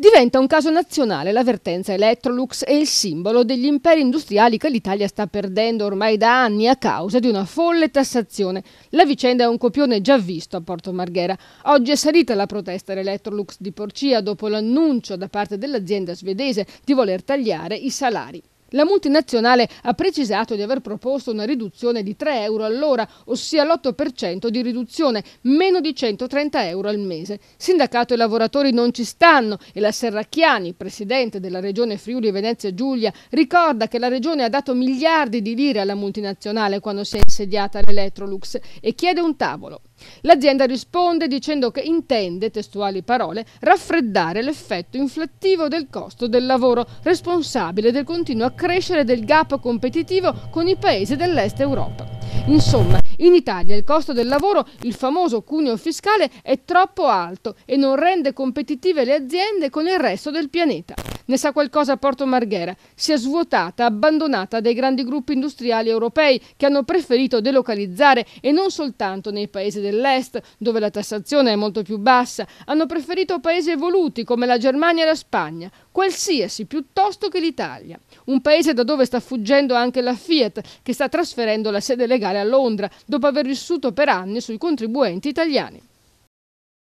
Diventa un caso nazionale l'avvertenza Electrolux e il simbolo degli imperi industriali che l'Italia sta perdendo ormai da anni a causa di una folle tassazione. La vicenda è un copione già visto a Porto Marghera. Oggi è salita la protesta dell'Electrolux di Porcia dopo l'annuncio da parte dell'azienda svedese di voler tagliare i salari. La multinazionale ha precisato di aver proposto una riduzione di 3 euro all'ora, ossia l'8% di riduzione, meno di 130 euro al mese. Sindacato e lavoratori non ci stanno e la Serracchiani, presidente della regione Friuli Venezia Giulia, ricorda che la regione ha dato miliardi di lire alla multinazionale quando si è insediata l'Electrolux e chiede un tavolo. L'azienda risponde dicendo che intende, testuali parole, raffreddare l'effetto inflattivo del costo del lavoro, responsabile del continuo crescere del gap competitivo con i paesi dell'Est Europa. Insomma, in Italia il costo del lavoro, il famoso cuneo fiscale, è troppo alto e non rende competitive le aziende con il resto del pianeta. Ne sa qualcosa Porto Marghera. Si è svuotata, abbandonata dai grandi gruppi industriali europei che hanno preferito delocalizzare e non soltanto nei paesi dell'est, dove la tassazione è molto più bassa. Hanno preferito paesi evoluti come la Germania e la Spagna, qualsiasi piuttosto che l'Italia. Un paese da dove sta fuggendo anche la Fiat, che sta trasferendo la sede legale a Londra, dopo aver vissuto per anni sui contribuenti italiani.